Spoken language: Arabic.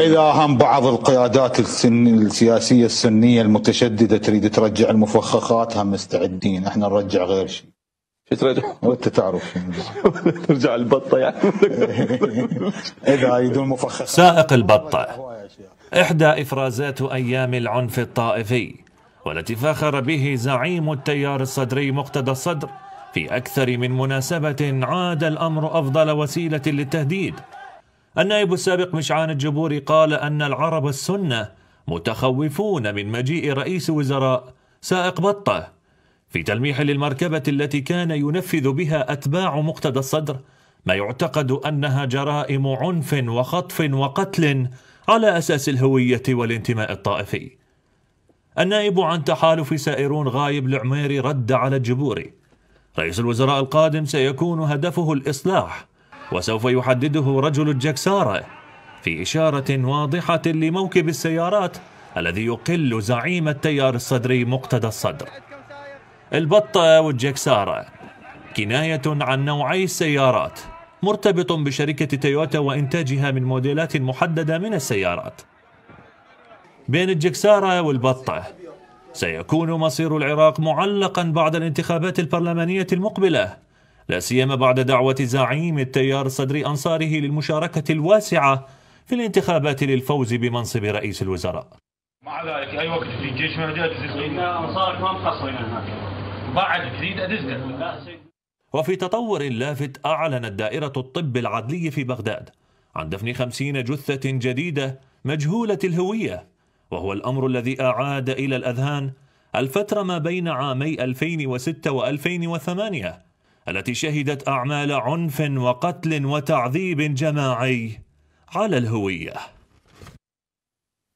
إذا هم بعض القيادات السن السياسية السنية المتشددة تريد ترجع المفخخات هم مستعدين احنا نرجع غير شيء شو ترجع؟ وانت تعرف ترجع البطة يعني إذا يدون مفخخات سائق البطة إحدى إفرازات أيام العنف الطائفي والتي فخر به زعيم التيار الصدري مقتدى الصدر في أكثر من مناسبة عاد الأمر أفضل وسيلة للتهديد النائب السابق مشعان الجبوري قال أن العرب السنة متخوفون من مجيء رئيس وزراء سائق بطة في تلميح للمركبة التي كان ينفذ بها أتباع مقتدى الصدر ما يعتقد أنها جرائم عنف وخطف وقتل على أساس الهوية والانتماء الطائفي النائب عن تحالف سائرون غايب العميري رد على الجبوري رئيس الوزراء القادم سيكون هدفه الإصلاح وسوف يحدده رجل الجكسارة في إشارة واضحة لموكب السيارات الذي يقل زعيم التيار الصدري مقتدى الصدر البطة والجكسارة كناية عن نوعي السيارات مرتبط بشركة تويوتا وإنتاجها من موديلات محددة من السيارات بين الجكسارة والبطة سيكون مصير العراق معلقا بعد الانتخابات البرلمانية المقبلة لا سيما بعد دعوة زعيم التيار صدري أنصاره للمشاركة الواسعة في الانتخابات للفوز بمنصب رئيس الوزراء مع ذلك أي وقت في الجيش من إن أنصارك ما مقصرين هناك بعد تريد أدزك وفي تطور لافت أعلنت دائرة الطب العدلي في بغداد عن دفن خمسين جثة جديدة مجهولة الهوية وهو الأمر الذي أعاد إلى الأذهان الفترة ما بين عامي 2006 و 2008 التي شهدت أعمال عنف وقتل وتعذيب جماعي على الهويه